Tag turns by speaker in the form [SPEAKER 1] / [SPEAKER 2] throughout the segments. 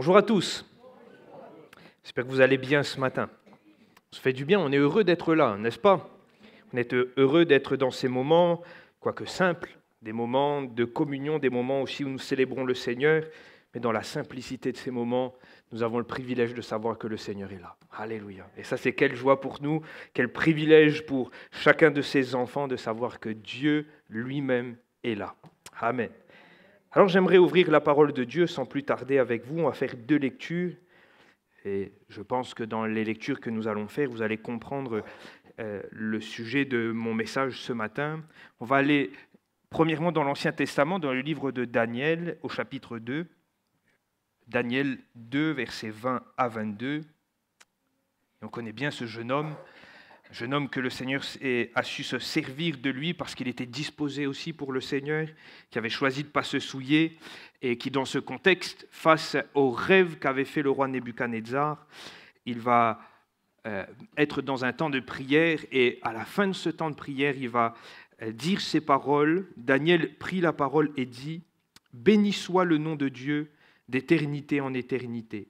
[SPEAKER 1] Bonjour à tous. J'espère que vous allez bien ce matin. On se fait du bien, on est heureux d'être là, n'est-ce pas On est heureux d'être dans ces moments, quoique simples, des moments de communion, des moments aussi où nous célébrons le Seigneur, mais dans la simplicité de ces moments, nous avons le privilège de savoir que le Seigneur est là. Alléluia. Et ça, c'est quelle joie pour nous, quel privilège pour chacun de ces enfants de savoir que Dieu lui-même est là. Amen. Alors j'aimerais ouvrir la parole de Dieu sans plus tarder avec vous. On va faire deux lectures. Et je pense que dans les lectures que nous allons faire, vous allez comprendre euh, le sujet de mon message ce matin. On va aller premièrement dans l'Ancien Testament, dans le livre de Daniel au chapitre 2. Daniel 2, versets 20 à 22. on connaît bien ce jeune homme je nomme que le Seigneur a su se servir de lui parce qu'il était disposé aussi pour le Seigneur, qui avait choisi de ne pas se souiller et qui, dans ce contexte, face au rêve qu'avait fait le roi Nebuchadnezzar, il va euh, être dans un temps de prière et à la fin de ce temps de prière, il va euh, dire ces paroles. Daniel prit la parole et dit, Béni soit le nom de Dieu d'éternité en éternité.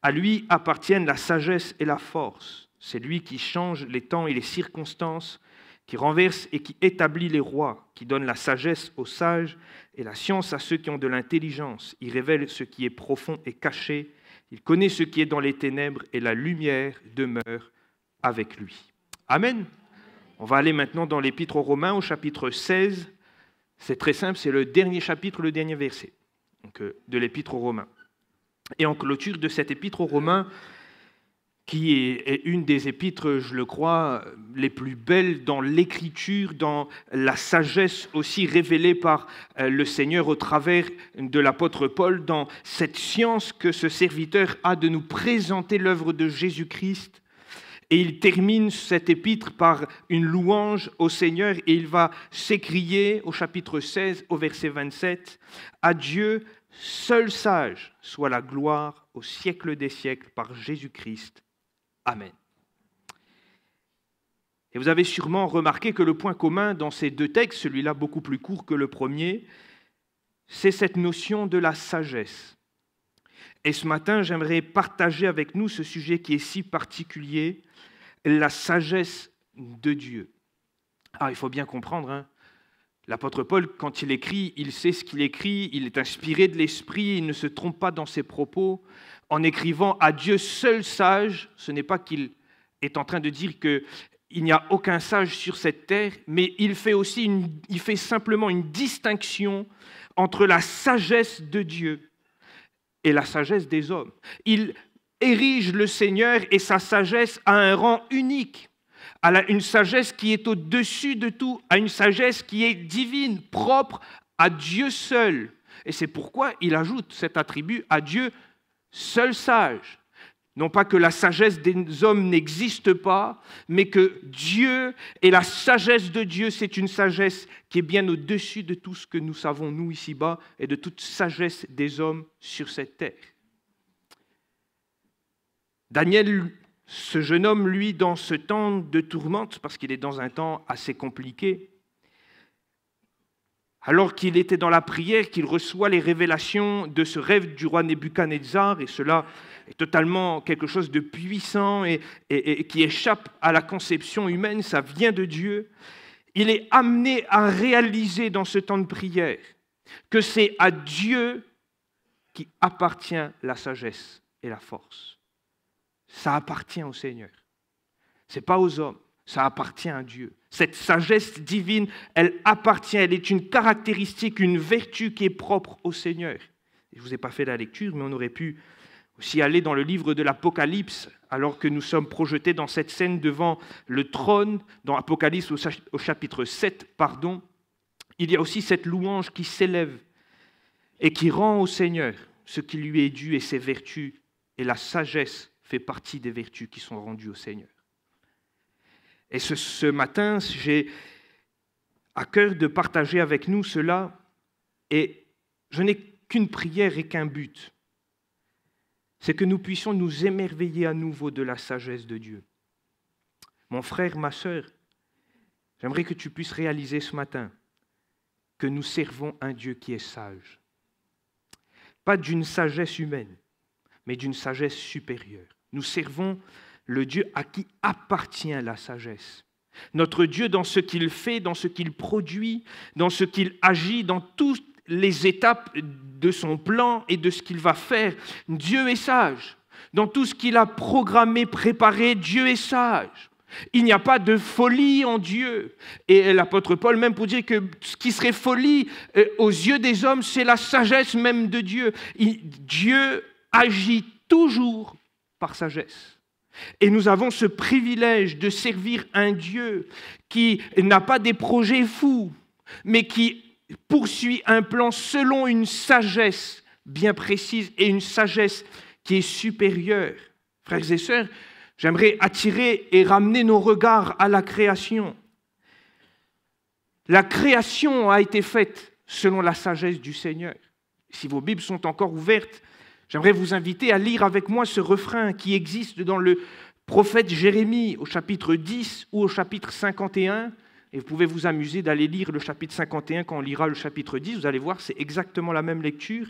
[SPEAKER 1] À lui appartiennent la sagesse et la force. C'est lui qui change les temps et les circonstances, qui renverse et qui établit les rois, qui donne la sagesse aux sages et la science à ceux qui ont de l'intelligence. Il révèle ce qui est profond et caché. Il connaît ce qui est dans les ténèbres et la lumière demeure avec lui. Amen. On va aller maintenant dans l'Épître aux Romains au chapitre 16. C'est très simple, c'est le dernier chapitre, le dernier verset euh, de l'Épître aux Romains. Et en clôture de cet Épître aux Romains, qui est une des épîtres, je le crois, les plus belles dans l'écriture, dans la sagesse aussi révélée par euh, le Seigneur au travers de l'apôtre Paul, dans cette science que ce serviteur a de nous présenter l'œuvre de Jésus-Christ. Et il termine cette épître par une louange au Seigneur et il va s'écrier au chapitre 16, au verset 27, À Dieu, seul sage, soit la gloire au siècle des siècles par Jésus-Christ Amen. Et vous avez sûrement remarqué que le point commun dans ces deux textes, celui-là beaucoup plus court que le premier, c'est cette notion de la sagesse. Et ce matin, j'aimerais partager avec nous ce sujet qui est si particulier, la sagesse de Dieu. Ah, il faut bien comprendre, hein. l'apôtre Paul, quand il écrit, il sait ce qu'il écrit, il est inspiré de l'Esprit, il ne se trompe pas dans ses propos, en écrivant à Dieu seul sage, ce n'est pas qu'il est en train de dire qu'il n'y a aucun sage sur cette terre, mais il fait aussi il fait simplement une distinction entre la sagesse de Dieu et la sagesse des hommes. Il érige le Seigneur et sa sagesse à un rang unique, à une sagesse qui est au-dessus de tout, à une sagesse qui est divine, propre à Dieu seul. Et c'est pourquoi il ajoute cet attribut à Dieu seul sage. Non pas que la sagesse des hommes n'existe pas, mais que Dieu et la sagesse de Dieu, c'est une sagesse qui est bien au-dessus de tout ce que nous savons, nous, ici-bas, et de toute sagesse des hommes sur cette terre. Daniel, ce jeune homme, lui, dans ce temps de tourmente, parce qu'il est dans un temps assez compliqué, alors qu'il était dans la prière, qu'il reçoit les révélations de ce rêve du roi Nebuchadnezzar, et cela est totalement quelque chose de puissant et, et, qui échappe à la conception humaine, ça vient de Dieu. Il est amené à réaliser dans ce temps de prière que c'est à Dieu qui appartient la sagesse et la force. Ça appartient au Seigneur. Ce n'est pas aux hommes ça appartient à Dieu. Cette sagesse divine, elle appartient, elle est une caractéristique, une vertu qui est propre au Seigneur. Je ne vous ai pas fait la lecture, mais on aurait pu aussi aller dans le livre de l'Apocalypse, alors que nous sommes projetés dans cette scène devant le trône, dans l'Apocalypse, au chapitre 7, pardon. Il y a aussi cette louange qui s'élève et qui rend au Seigneur ce qui lui est dû et ses vertus. Et la sagesse fait partie des vertus qui sont rendues au Seigneur. Et ce, matin, j'ai à cœur de partager avec nous cela, et je n'ai qu'une prière et qu'un but, c'est que nous puissions nous émerveiller à nouveau de la sagesse de Dieu. Mon frère, ma sœur, j'aimerais que tu puisses réaliser ce matin que nous servons un Dieu qui est sage. Pas d'une sagesse humaine, mais d'une sagesse supérieure. Nous servons le Dieu à qui appartient la sagesse. Notre Dieu dans ce qu'il fait, dans ce qu'il produit, dans ce qu'il agit, dans toutes les étapes de son plan et de ce qu'il va faire. Dieu est sage. Dans tout ce qu'il a programmé, préparé, Dieu est sage. Il n'y a pas de folie en Dieu. Et l'apôtre Paul, même pour dire que ce qui serait folie euh, aux yeux des hommes, c'est la sagesse même de Dieu. Dieu agit toujours par sagesse. Et nous avons ce privilège de servir un Dieu qui n'a pas des projets fous, mais qui poursuit un plan selon une sagesse bien précise et une sagesse qui est supérieure. Frères et sœurs, j'aimerais attirer et ramener nos regards à la création. La création a été faite selon la sagesse du Seigneur. Si vos Bibles sont encore ouvertes, J'aimerais vous inviter à lire avec moi ce refrain qui existe dans le prophète Jérémie au chapitre 10 ou au chapitre 51. Et vous pouvez vous amuser d'aller lire le chapitre 51 quand on lira le chapitre 10. Vous allez voir, c'est exactement la même lecture.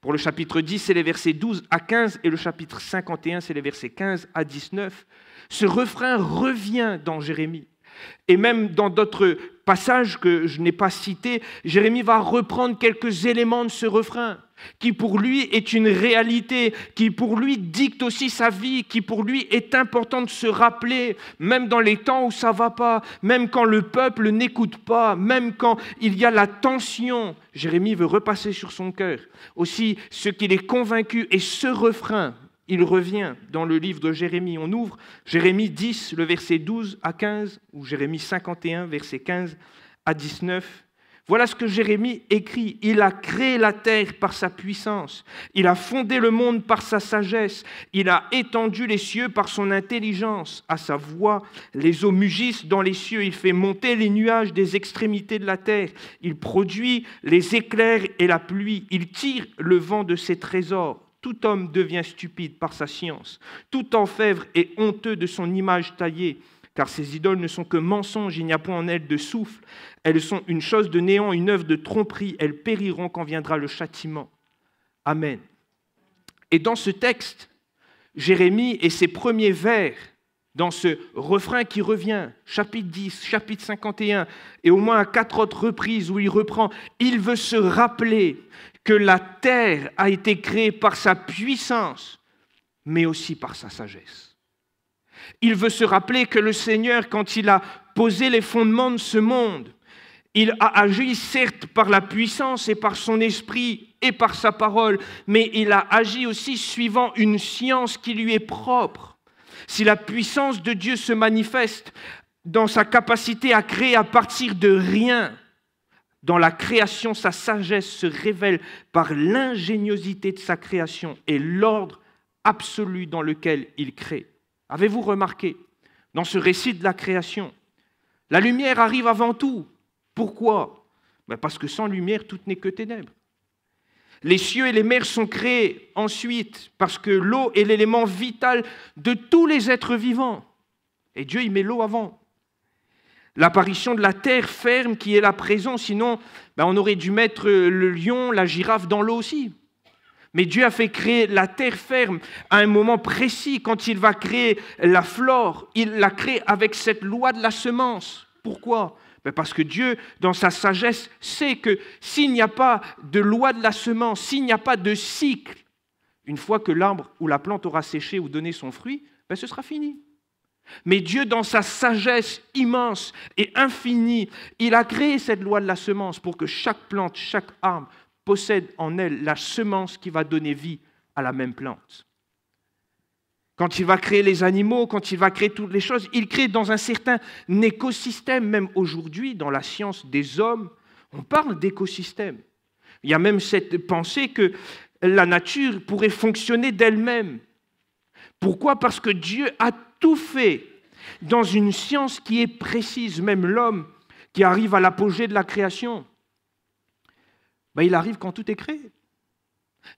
[SPEAKER 1] Pour le chapitre 10, c'est les versets 12 à 15 et le chapitre 51, c'est les versets 15 à 19. Ce refrain revient dans Jérémie. Et même dans d'autres passages que je n'ai pas cités, Jérémie va reprendre quelques éléments de ce refrain qui pour lui est une réalité, qui pour lui dicte aussi sa vie, qui pour lui est important de se rappeler, même dans les temps où ça va pas, même quand le peuple n'écoute pas, même quand il y a la tension. Jérémie veut repasser sur son cœur. Aussi, ce qu'il est convaincu et ce refrain, il revient dans le livre de Jérémie. On ouvre Jérémie 10, le verset 12 à 15, ou Jérémie 51, verset 15 à 19. Voilà ce que Jérémie écrit. Il a créé la terre par sa puissance, il a fondé le monde par sa sagesse, il a étendu les cieux par son intelligence. À sa voix, les eaux mugissent dans les cieux, il fait monter les nuages des extrémités de la terre, il produit les éclairs et la pluie, il tire le vent de ses trésors. Tout homme devient stupide par sa science, tout enfèvre est honteux de son image taillée car ces idoles ne sont que mensonges, il n'y a point en elles de souffle, elles sont une chose de néant, une œuvre de tromperie, elles périront quand viendra le châtiment. Amen. Et dans ce texte, Jérémie et ses premiers vers, dans ce refrain qui revient, chapitre 10, chapitre 51, et au moins à quatre autres reprises où il reprend, il veut se rappeler que la terre a été créée par sa puissance, mais aussi par sa sagesse. Il veut se rappeler que le Seigneur, quand il a posé les fondements de ce monde, il a agi certes par la puissance et par son esprit et par sa parole, mais il a agi aussi suivant une science qui lui est propre. Si la puissance de Dieu se manifeste dans sa capacité à créer à partir de rien, dans la création, sa sagesse se révèle par l'ingéniosité de sa création et l'ordre absolu dans lequel il crée. Avez-vous remarqué dans ce récit de la création La lumière arrive avant tout. Pourquoi ben, Parce que sans lumière, tout n'est que ténèbres. Les cieux et les mers sont créés ensuite parce que l'eau est l'élément vital de tous les êtres vivants. Et Dieu y met l'eau avant. L'apparition de la terre ferme qui est la présent, sinon ben, on aurait dû mettre le lion, la girafe dans l'eau aussi. Mais Dieu a fait créer la terre ferme à un moment précis. Quand il va créer la flore, il la crée avec cette loi de la semence. Pourquoi ben parce que Dieu, dans sa sagesse, sait que s'il n'y a pas de loi de la semence, s'il n'y a pas de cycle, une fois que l'arbre ou la plante aura séché ou donné son fruit, ben ce sera fini. Mais Dieu, dans sa sagesse immense et infinie, il a créé cette loi de la semence pour que chaque plante, chaque arbre possède en elle la semence qui va donner vie à la même plante. Quand il va créer les animaux, quand il va créer toutes les choses, il crée dans un certain écosystème, même aujourd'hui dans la science des hommes, on parle d'écosystème. Il y a même cette pensée que la nature pourrait fonctionner d'elle-même. Pourquoi Parce que Dieu a tout fait dans une science qui est précise, même l'homme qui arrive à l'apogée de la création. Ben, il arrive quand tout est créé.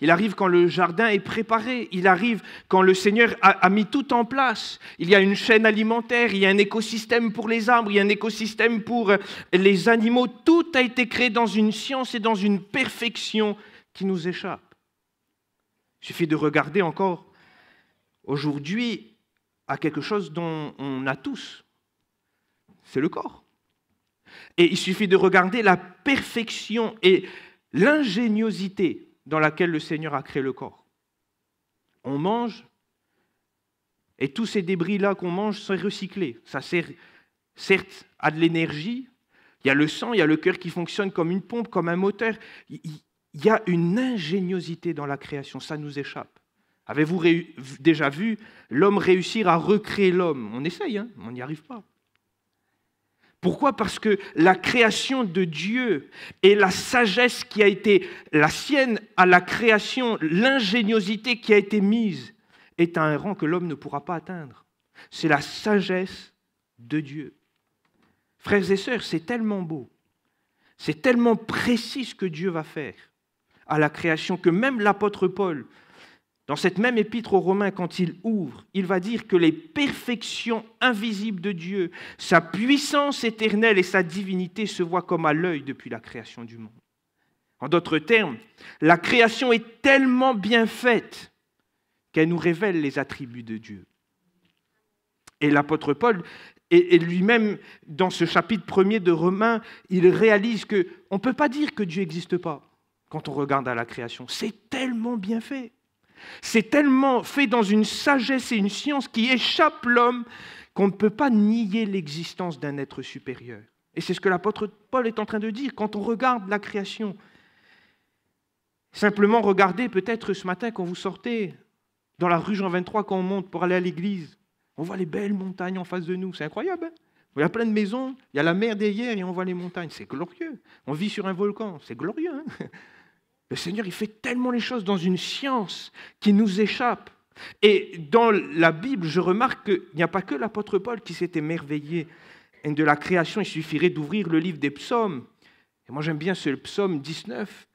[SPEAKER 1] Il arrive quand le jardin est préparé, il arrive quand le Seigneur a, a, mis tout en place. Il y a une chaîne alimentaire, il y a un écosystème pour les arbres, il y a un écosystème pour euh, les animaux. Tout a été créé dans une science et dans une perfection qui nous échappe. Il suffit de regarder encore aujourd'hui à quelque chose dont on a tous, c'est le corps. Et il suffit de regarder la perfection et l'ingéniosité dans laquelle le Seigneur a créé le corps. On mange, et tous ces débris-là qu'on mange sont recyclés. Ça sert, certes, à de l'énergie, il y a le sang, il y a le cœur qui fonctionne comme une pompe, comme un moteur. Il y a une ingéniosité dans la création, ça nous échappe. Avez-vous déjà vu l'homme réussir à recréer l'homme On essaye, hein on n'y arrive pas. Pourquoi Parce que la création de Dieu et la sagesse qui a été la sienne à la création, l'ingéniosité qui a été mise, est à un rang que l'homme ne pourra pas atteindre. C'est la sagesse de Dieu. Frères et sœurs, c'est tellement beau, c'est tellement précis ce que Dieu va faire à la création que même l'apôtre Paul, dans cette même épître aux Romains, quand il ouvre, il va dire que les perfections invisibles de Dieu, sa puissance éternelle et sa divinité se voient comme à l'œil depuis la création du monde. En d'autres termes, la création est tellement bien faite qu'elle nous révèle les attributs de Dieu. Et l'apôtre Paul, et lui-même, dans ce chapitre premier de Romains, il réalise qu'on ne peut pas dire que Dieu n'existe pas quand on regarde à la création. C'est tellement bien fait. C'est tellement fait dans une sagesse et une science qui échappent l'homme qu'on ne peut pas nier l'existence d'un être supérieur. Et c'est ce que l'apôtre Paul est en train de dire quand on regarde la création. Simplement regardez peut-être ce matin quand vous sortez dans la rue Jean 23 quand on monte pour aller à l'église. On voit les belles montagnes en face de nous, c'est incroyable. Hein il y a plein de maisons, il y a la mer derrière et on voit les montagnes, c'est glorieux. On vit sur un volcan, c'est glorieux. Hein le Seigneur, il fait tellement les choses dans une science qui nous échappe. Et dans la Bible, je remarque qu'il n'y a pas que l'apôtre Paul qui s'est émerveillé de la création. Il suffirait d'ouvrir le livre des psaumes. Et moi, j'aime bien ce psaume 19,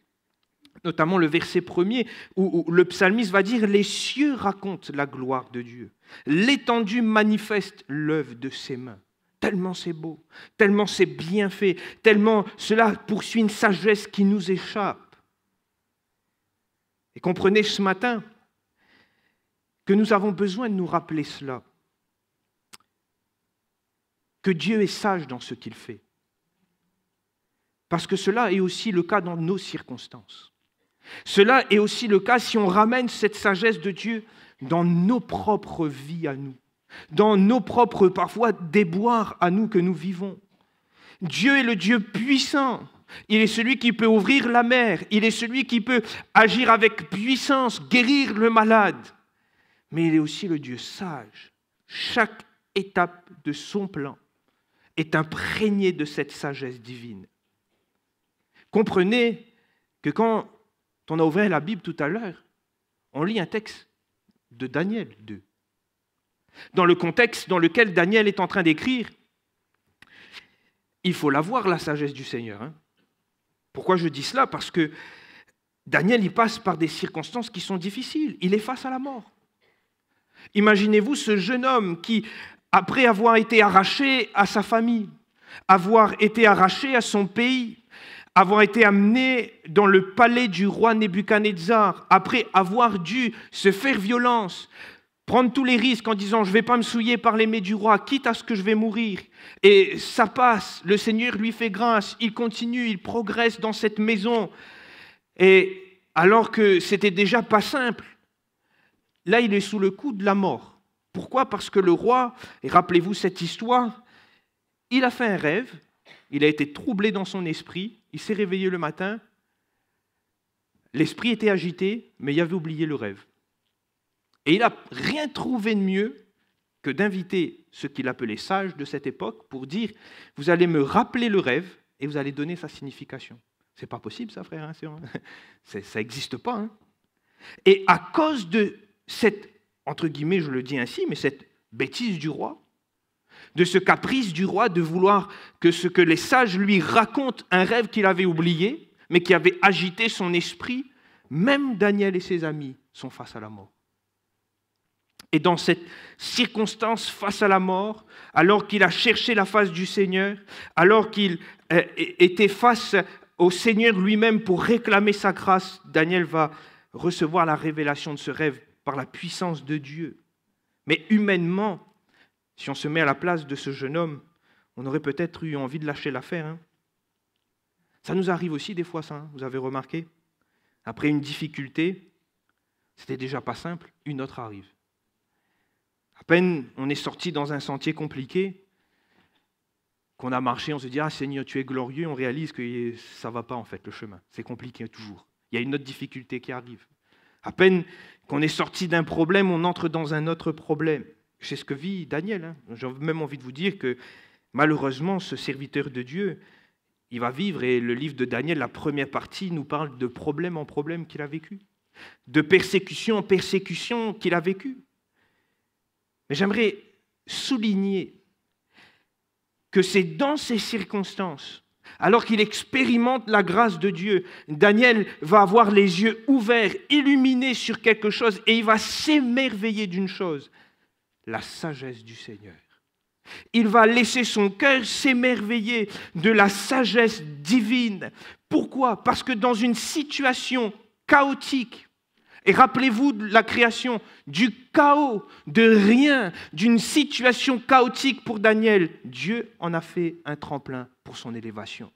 [SPEAKER 1] notamment le verset premier, où, le psalmiste va dire Les cieux racontent la gloire de Dieu, l'étendue manifeste l'œuvre de ses mains. Tellement c'est beau, tellement c'est bien fait, tellement cela poursuit une sagesse qui nous échappe comprenez ce matin que nous avons besoin de nous rappeler cela, que Dieu est sage dans ce qu'il fait, parce que cela est aussi le cas dans nos circonstances. Cela est aussi le cas si on ramène cette sagesse de Dieu dans nos propres vies à nous, dans nos propres parfois déboires à nous que nous vivons. Dieu est le Dieu puissant il est celui qui peut ouvrir la mer. Il est celui qui peut agir avec puissance, guérir le malade. Mais il est aussi le Dieu sage. Chaque étape de son plan est imprégnée de cette sagesse divine. Comprenez que quand on a ouvert la Bible tout à l'heure, on lit un texte de Daniel 2. Dans le contexte dans lequel Daniel est en train d'écrire, il faut la voir, la sagesse du Seigneur. Hein. Pourquoi je dis cela Parce que Daniel, il passe par des circonstances qui sont difficiles. Il est face à la mort. Imaginez-vous ce jeune homme qui, après avoir été arraché à sa famille, avoir été arraché à son pays, avoir été amené dans le palais du roi Nebuchadnezzar, après avoir dû se faire violence, prendre tous les risques en disant je ne vais pas me souiller par les du roi, quitte à ce que je vais mourir. Et ça passe, le Seigneur lui fait grâce, il continue, il progresse dans cette maison. Et alors que c'était déjà pas simple, là il est sous le coup de la mort. Pourquoi Parce que le roi, et rappelez-vous cette histoire, il a fait un rêve, il a été troublé dans son esprit, il s'est réveillé le matin, l'esprit était agité, mais il avait oublié le rêve. Et il n'a rien trouvé de mieux que d'inviter ce qu'il appelait sage de cette époque pour dire Vous allez me rappeler le rêve et vous allez donner sa signification. C'est pas possible, ça, frère. Hein, ça n'existe pas. Hein. et à cause de cette, entre guillemets, je le dis ainsi, mais cette bêtise du roi, de ce caprice du roi de vouloir que ce que les sages lui racontent, un rêve qu'il avait oublié, mais qui avait agité son esprit, même Daniel et ses amis sont face à la mort. Et dans cette circonstance face à la mort, alors qu'il a cherché la face du Seigneur, alors qu'il euh, était face au Seigneur lui-même pour réclamer sa grâce, Daniel va recevoir la révélation de ce rêve par la puissance de Dieu. Mais humainement, si on se met à la place de ce jeune homme, on aurait peut-être eu envie de lâcher l'affaire. Hein. ça nous arrive aussi des fois, ça, hein, vous avez remarqué Après une difficulté, c'était déjà pas simple, une autre arrive peine on est sorti dans un sentier compliqué, qu'on a marché, on se dit Ah Seigneur, tu es glorieux, on réalise que ça ne va pas en fait le chemin. C'est compliqué toujours. Il y a une autre difficulté qui arrive. À peine qu'on est sorti d'un problème, on entre dans un autre problème. C'est ce que vit Daniel. Hein. J'ai même envie de vous dire que malheureusement, ce serviteur de Dieu, il va vivre, et le livre de Daniel, la première partie, nous parle de problème en problème qu'il a vécu, de persécution en persécution qu'il a vécu. Mais j'aimerais souligner que c'est dans ces circonstances, alors qu'il expérimente la grâce de Dieu, Daniel va avoir les yeux ouverts, illuminés sur quelque chose, et il va s'émerveiller d'une chose, la sagesse du Seigneur. Il va laisser son cœur s'émerveiller de la sagesse divine. Pourquoi Parce que dans une situation chaotique, et rappelez-vous de la création, du chaos, de rien, d'une situation chaotique pour Daniel. Dieu en a fait un tremplin pour son élévation.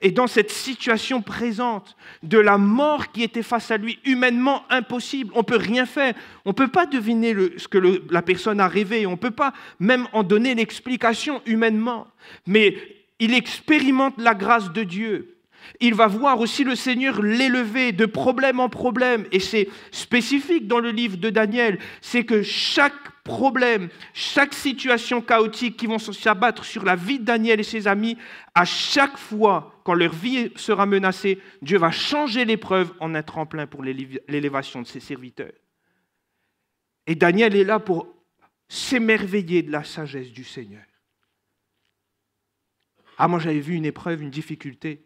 [SPEAKER 1] Et dans cette situation présente de la mort qui était face à lui, humainement impossible, on ne peut rien faire, on ne peut pas deviner ce que la personne a rêvé, on ne peut pas même en donner l'explication humainement. Mais il expérimente la grâce de Dieu il va voir aussi le Seigneur l'élever de problème en problème. Et c'est spécifique dans le livre de Daniel, c'est que chaque problème, chaque situation chaotique qui vont s'abattre sur la vie de Daniel et ses amis, à chaque fois, quand leur vie sera menacée, Dieu va changer l'épreuve en un tremplin pour l'élévation de ses serviteurs. Et Daniel est là pour s'émerveiller de la sagesse du Seigneur. Ah, moi j'avais vu une épreuve, une difficulté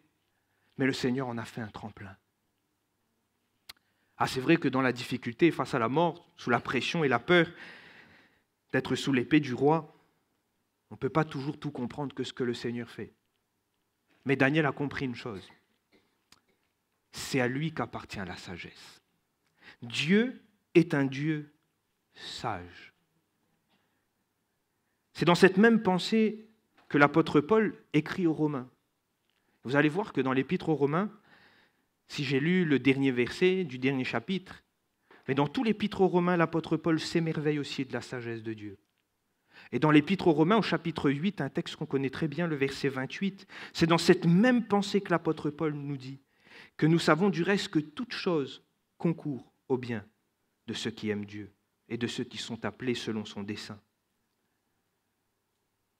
[SPEAKER 1] mais le Seigneur en a fait un tremplin. Ah, c'est vrai que dans la difficulté, face à la mort, sous la pression et la peur d'être sous l'épée du roi, on ne peut pas toujours tout comprendre que ce que le Seigneur fait. Mais Daniel a compris une chose. C'est à lui qu'appartient la sagesse. Dieu est un Dieu sage. C'est dans cette même pensée que l'apôtre Paul écrit aux Romains. Vous allez voir que dans l'Épître aux Romains, si j'ai lu le dernier verset du dernier chapitre, mais dans tout l'Épître aux Romains, l'apôtre Paul s'émerveille aussi de la sagesse de Dieu. Et dans l'Épître aux Romains, au chapitre 8, un texte qu'on connaît très bien, le verset 28, c'est dans cette même pensée que l'apôtre Paul nous dit que nous savons du reste que toute chose concourt au bien de ceux qui aiment Dieu et de ceux qui sont appelés selon son dessein.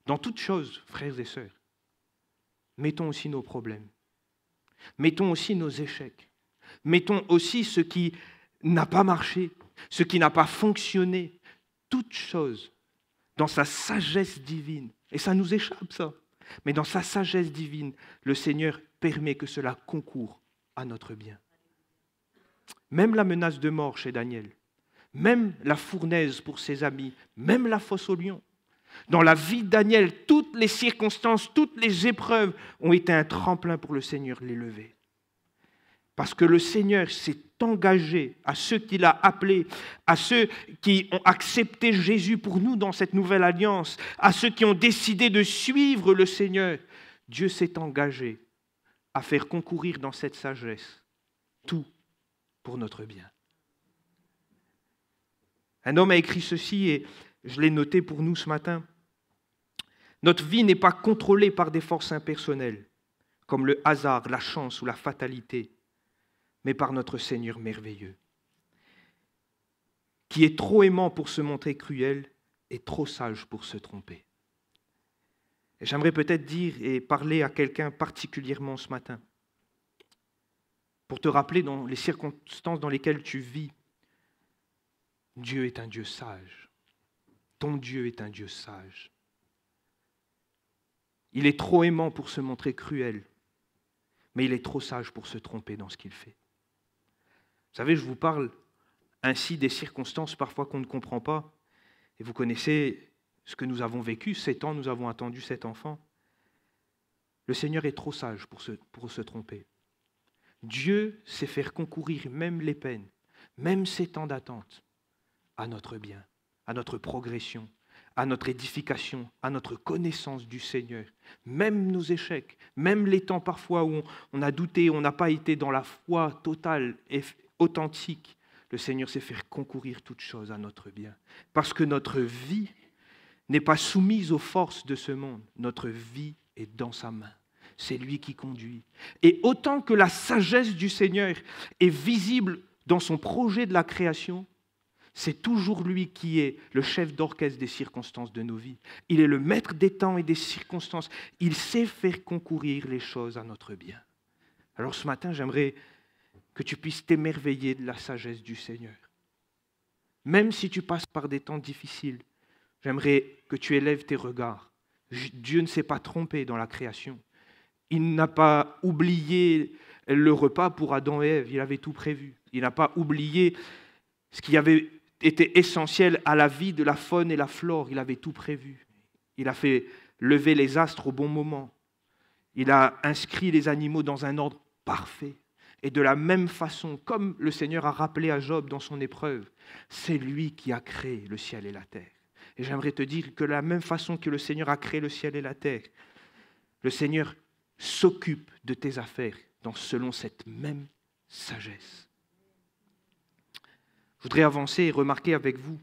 [SPEAKER 1] Dans toutes choses, frères et sœurs, mettons aussi nos problèmes, mettons aussi nos échecs, mettons aussi ce qui n'a pas marché, ce qui n'a pas fonctionné, toute chose dans sa sagesse divine. Et ça nous échappe, ça. Mais dans sa sagesse divine, le Seigneur permet que cela concourt à notre bien. Même la menace de mort chez Daniel, même la fournaise pour ses amis, même la fosse aux lions, dans la vie de Daniel, toutes les circonstances, toutes les épreuves ont été un tremplin pour le Seigneur l'élever. Parce que le Seigneur s'est engagé à ceux qu'il a appelés, à ceux qui ont accepté Jésus pour nous dans cette nouvelle alliance, à ceux qui ont décidé de suivre le Seigneur. Dieu s'est engagé à faire concourir dans cette sagesse tout pour notre bien. Un homme a écrit ceci et je l'ai noté pour nous ce matin. Notre vie n'est pas contrôlée par des forces impersonnelles, comme le hasard, la chance ou la fatalité, mais par notre Seigneur merveilleux, qui est trop aimant pour se montrer cruel et trop sage pour se tromper. J'aimerais peut-être dire et parler à quelqu'un particulièrement ce matin, pour te rappeler dans les circonstances dans lesquelles tu vis, Dieu est un Dieu sage. Ton Dieu est un Dieu sage. Il est trop aimant pour se montrer cruel, mais il est trop sage pour se tromper dans ce qu'il fait. Vous savez, je vous parle ainsi des circonstances parfois qu'on ne comprend pas. Et vous connaissez ce que nous avons vécu, sept ans, nous avons attendu cet enfant. Le Seigneur est trop sage pour se, pour se tromper. Dieu sait faire concourir même les peines, même ces temps d'attente, à notre bien à notre progression, à notre édification, à notre connaissance du Seigneur. Même nos échecs, même les temps parfois où on a douté, on n'a pas été dans la foi totale et authentique, le Seigneur sait faire concourir toutes choses à notre bien. Parce que notre vie n'est pas soumise aux forces de ce monde, notre vie est dans sa main. C'est lui qui conduit. Et autant que la sagesse du Seigneur est visible dans son projet de la création, c'est toujours lui qui est le chef d'orchestre des circonstances de nos vies. Il est le maître des temps et des circonstances. Il sait faire concourir les choses à notre bien. Alors ce matin, j'aimerais que tu puisses t'émerveiller de la sagesse du Seigneur. Même si tu passes par des temps difficiles, j'aimerais que tu élèves tes regards. Dieu ne s'est pas trompé dans la création. Il n'a pas oublié le repas pour Adam et Ève, il avait tout prévu. Il n'a pas oublié ce qu'il y avait était essentiel à la vie de la faune et la flore. Il avait tout prévu. Il a fait lever les astres au bon moment. Il a inscrit les animaux dans un ordre parfait. Et de la même façon, comme le Seigneur a rappelé à Job dans son épreuve, c'est lui qui a créé le ciel et la terre. Et j'aimerais te dire que de la même façon que le Seigneur a créé le ciel et la terre, le Seigneur s'occupe de tes affaires dans, selon cette même sagesse. Je voudrais avancer et remarquer avec vous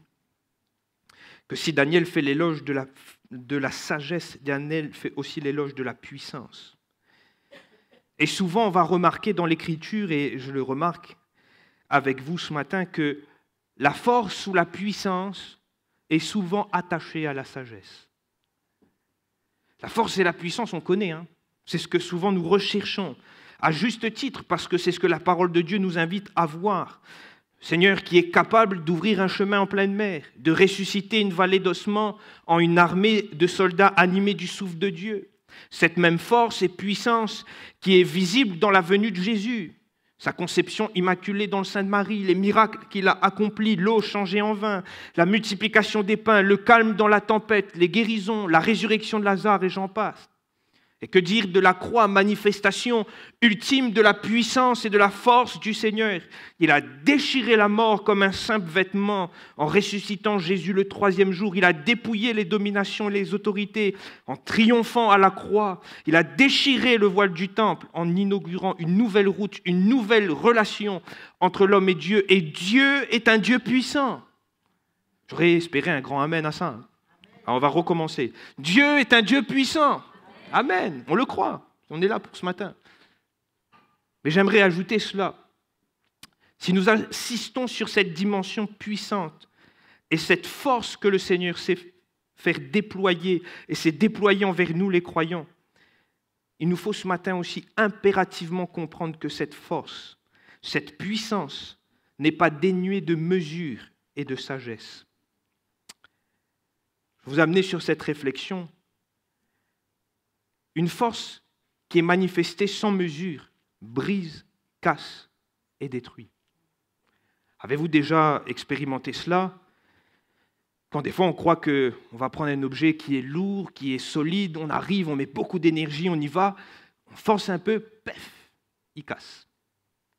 [SPEAKER 1] que si Daniel fait l'éloge de la, de la sagesse, Daniel fait aussi l'éloge de la puissance. Et souvent, on va remarquer dans l'Écriture, et je le remarque avec vous ce matin, que la force ou la puissance est souvent attachée à la sagesse. La force et la puissance, on connaît. Hein. c'est ce que souvent nous recherchons, à juste titre, parce que c'est ce que la parole de Dieu nous invite à voir. Seigneur qui est capable d'ouvrir un chemin en pleine mer, de ressusciter une vallée d'ossements en une armée de soldats animés du souffle de Dieu. Cette même force et puissance qui est visible dans la venue de Jésus, sa conception immaculée dans le Saint de Marie, les miracles qu'il a accomplis, l'eau changée en vin, la multiplication des pains, le calme dans la tempête, les guérisons, la résurrection de Lazare et j'en passe. Et que dire de la croix, manifestation ultime de la puissance et de la force du Seigneur Il a déchiré la mort comme un simple vêtement en ressuscitant Jésus le troisième jour. Il a dépouillé les dominations et les autorités en triomphant à la croix. Il a déchiré le voile du temple en inaugurant une nouvelle route, une nouvelle relation entre l'homme et Dieu. Et Dieu est un Dieu puissant. J'aurais espéré un grand Amen à ça. Ah, on va recommencer. Dieu est un Dieu puissant. Amen. On le croit. On est là pour ce matin. Mais j'aimerais ajouter cela. Si nous insistons sur cette dimension puissante et cette force que le Seigneur sait faire déployer et s'est déployant vers nous les croyants, il nous faut ce matin aussi impérativement comprendre que cette force, cette puissance n'est pas dénuée de mesure et de sagesse. Je vous amener sur cette réflexion une force qui est manifestée sans mesure, brise, casse et détruit. Avez-vous déjà expérimenté cela Quand des fois on croit qu'on va prendre un objet qui est lourd, qui est solide, on arrive, on met beaucoup d'énergie, on y va, on force un peu, pef, il casse.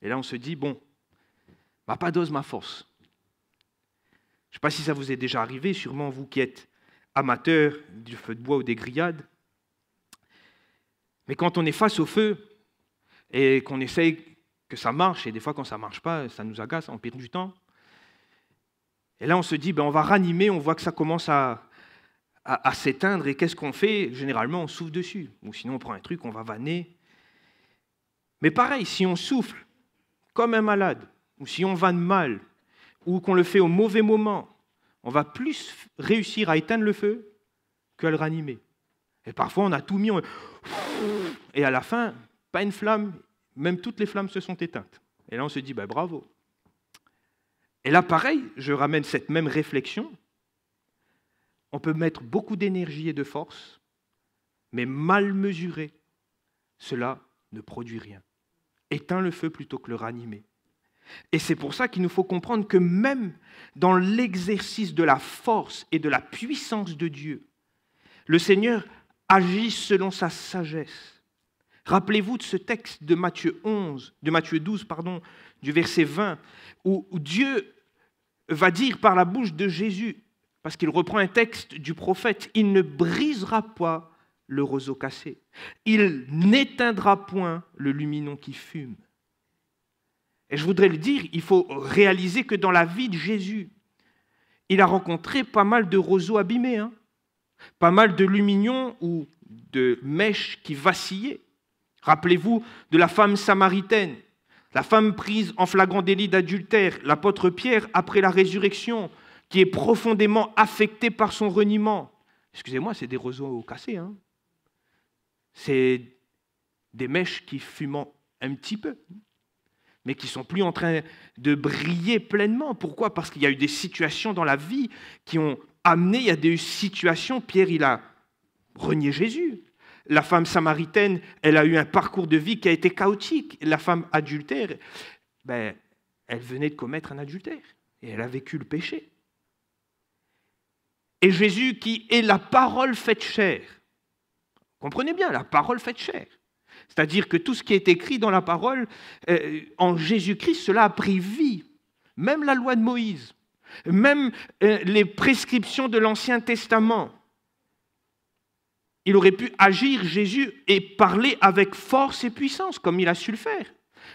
[SPEAKER 1] Et là on se dit, bon, ma pas dose, ma force. Je ne sais pas si ça vous est déjà arrivé, sûrement vous qui êtes amateur du feu de bois ou des grillades. Mais quand on est face au feu et qu'on essaye que ça marche, et des fois quand ça ne marche pas, ça nous agace, on perd du temps. Et là, on se dit, ben, on va ranimer, on voit que ça commence à, s'éteindre, et qu'est-ce qu'on fait Généralement, on souffle dessus. Ou sinon, on prend un truc, on va vanner. Mais pareil, si on souffle comme un malade, ou si on vanne mal, ou qu'on le fait au mauvais moment, on va plus réussir à éteindre le feu qu'à le ranimer. Et parfois, on a tout mis, et à la fin, pas une flamme, même toutes les flammes se sont éteintes. Et là, on se dit, ben, bravo. Et là, pareil, je ramène cette même réflexion. On peut mettre beaucoup d'énergie et de force, mais mal mesuré, cela ne produit rien. Éteint le feu plutôt que le ranimer. Et c'est pour ça qu'il nous faut comprendre que même dans l'exercice de la force et de la puissance de Dieu, le Seigneur agit selon sa sagesse. Rappelez-vous de ce texte de Matthieu 11, de Matthieu 12 pardon, du verset 20 où Dieu va dire par la bouche de Jésus parce qu'il reprend un texte du prophète, il ne brisera pas le roseau cassé. Il n'éteindra point le luminon qui fume. Et je voudrais le dire, il faut réaliser que dans la vie de Jésus, il a rencontré pas mal de roseaux abîmés. Hein pas mal de lumignons ou de mèches qui vacillaient. Rappelez-vous de la femme samaritaine, la femme prise en flagrant délit d'adultère, l'apôtre Pierre après la résurrection, qui est profondément affecté par son reniement. Excusez-moi, c'est des roseaux cassés. Hein c'est des mèches qui fument un petit peu, mais qui sont plus en train de briller pleinement. Pourquoi Parce qu'il y a eu des situations dans la vie qui ont amené, il y a des situations, Pierre, il a renié Jésus. La femme samaritaine, elle a eu un parcours de vie qui a été chaotique. La femme adultère, ben, elle venait de commettre un adultère et elle a vécu le péché. Et Jésus qui est la parole faite chair. Comprenez bien, la parole faite chair. C'est-à-dire que tout ce qui est écrit dans la parole, euh, en Jésus-Christ, cela a pris vie. Même la loi de Moïse, même euh, les prescriptions de l'Ancien Testament. Il aurait pu agir, Jésus, et parler avec force et puissance, comme il a su le faire.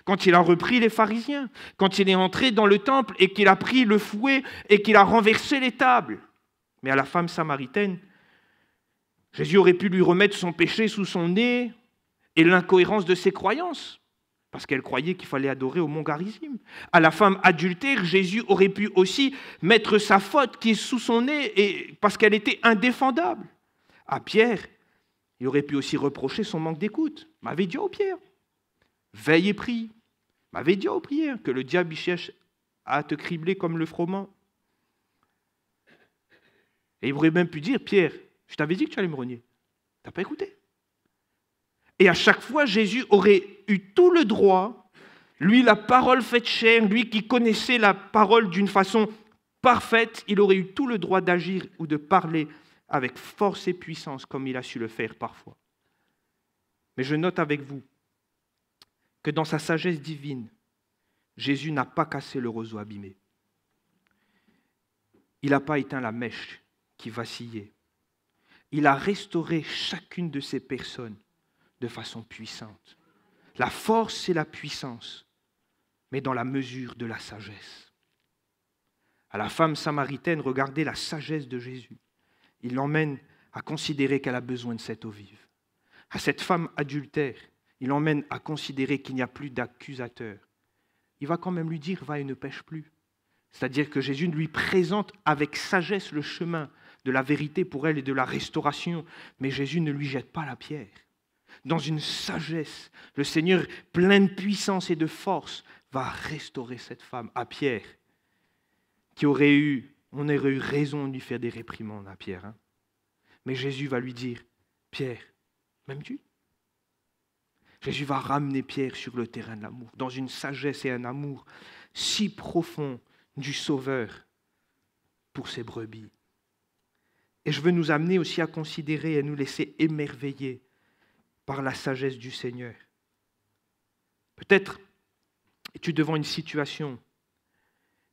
[SPEAKER 1] Quand il a repris les pharisiens, quand il est entré dans le temple et qu'il a pris le fouet et qu'il a renversé les tables. Mais à la femme samaritaine, Jésus aurait pu lui remettre son péché sous son nez et l'incohérence de ses croyances parce qu'elle croyait qu'il fallait adorer au mont Garizim. À la femme adultère, Jésus aurait pu aussi mettre sa faute qui est sous son nez et, parce qu'elle était indéfendable. À Pierre, il aurait pu aussi reprocher son manque d'écoute. M'avait dit au Pierre, veille et prie. M'avait dit au Pierre que le diable cherche à te cribler comme le froment. Et il aurait même pu dire, Pierre, je t'avais dit que tu allais me renier. T'as pas écouté. Et à chaque fois, Jésus aurait eu tout le droit, lui la parole faite chair, lui qui connaissait la parole d'une façon parfaite, il aurait eu tout le droit d'agir ou de parler avec force et puissance comme il a su le faire parfois. Mais je note avec vous que dans sa sagesse divine, Jésus n'a pas cassé le roseau abîmé. Il n'a pas éteint la mèche qui vacillait. Il a restauré chacune de ces personnes de façon puissante. La force, c'est la puissance, mais dans la mesure de la sagesse. À la femme samaritaine, regardez la sagesse de Jésus. Il l'emmène à considérer qu'elle a besoin de cette eau vive. À cette femme adultère, il l'emmène à considérer qu'il n'y a plus d'accusateur. Il va quand même lui dire, va et ne pêche plus. C'est-à-dire que Jésus lui présente avec sagesse le chemin de la vérité pour elle et de la restauration, mais Jésus ne lui jette pas la pierre dans une sagesse, le Seigneur plein de puissance et de force va restaurer cette femme à Pierre, qui aurait eu, on aurait eu raison de lui faire des réprimandes à Pierre. Hein. Mais Jésus va lui dire, Pierre, m'aimes-tu Jésus va ramener Pierre sur le terrain de l'amour, dans une sagesse et un amour si profond du Sauveur pour ses brebis. Et je veux nous amener aussi à considérer et à nous laisser émerveiller la sagesse du Seigneur. Peut-être es-tu devant une situation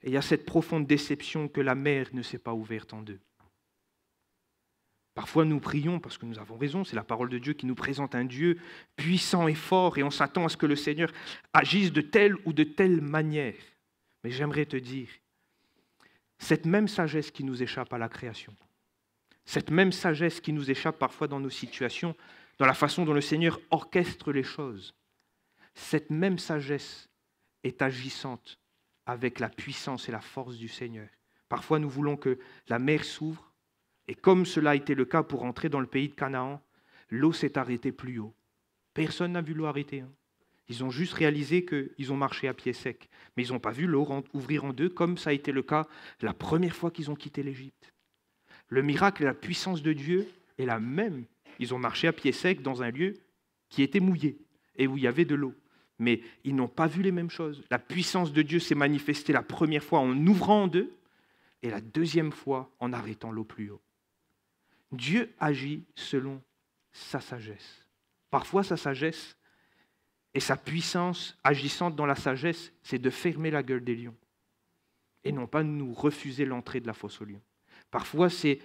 [SPEAKER 1] et il y a cette profonde déception que la mer ne s'est pas ouverte en deux. Parfois nous prions parce que nous avons raison, c'est la parole de Dieu qui nous présente un Dieu puissant et fort et on s'attend à ce que le Seigneur agisse de telle ou de telle manière. Mais j'aimerais te dire, cette même sagesse qui nous échappe à la création, cette même sagesse qui nous échappe parfois dans nos situations, dans la façon dont le Seigneur orchestre les choses, cette même sagesse est agissante avec la puissance et la force du Seigneur. Parfois, nous voulons que la mer s'ouvre, et comme cela a été le cas pour entrer dans le pays de Canaan, l'eau s'est arrêtée plus haut. Personne n'a vu l'eau arrêter. Hein. Ils ont juste réalisé qu'ils ont marché à pied sec, mais ils n'ont pas vu l'eau ouvrir en deux, comme ça a été le cas la première fois qu'ils ont quitté l'Égypte. Le miracle et la puissance de Dieu est la même ils ont marché à pied sec dans un lieu qui était mouillé et où il y avait de l'eau. Mais ils n'ont pas vu les mêmes choses. La puissance de Dieu s'est manifestée la première fois en ouvrant en deux et la deuxième fois en arrêtant l'eau plus haut. Dieu agit selon sa sagesse. Parfois, sa sagesse et sa puissance agissante dans la sagesse, c'est de fermer la gueule des lions et non pas de nous refuser l'entrée de la fosse aux lions. Parfois, c'est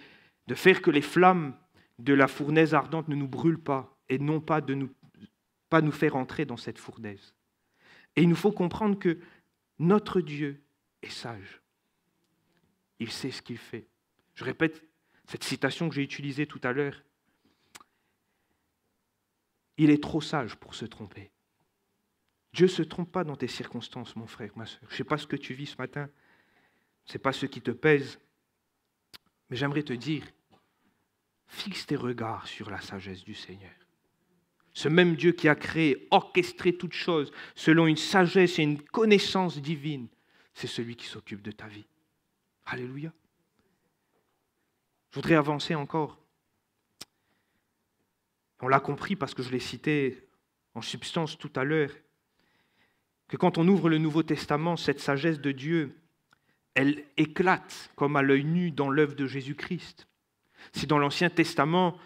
[SPEAKER 1] de faire que les flammes de la fournaise ardente ne nous brûle pas et non pas de nous, pas nous faire entrer dans cette fournaise. Et il nous faut comprendre que notre Dieu est sage. Il sait ce qu'il fait. Je répète cette citation que j'ai utilisée tout à l'heure. Il est trop sage pour se tromper. Dieu ne se trompe pas dans tes circonstances, mon frère, ma soeur. Je ne sais pas ce que tu vis ce matin. Ce n'est pas ce qui te pèse. Mais j'aimerais te dire Fixe tes regards sur la sagesse du Seigneur. Ce même Dieu qui a créé, orchestré toutes choses selon une sagesse et une connaissance divine, c'est celui qui s'occupe de ta vie. Alléluia. Je voudrais avancer encore. On l'a compris parce que je l'ai cité en substance tout à l'heure, que quand on ouvre le Nouveau Testament, cette sagesse de Dieu, elle éclate comme à l'œil nu dans l'œuvre de Jésus-Christ. Si dans l'Ancien Testament,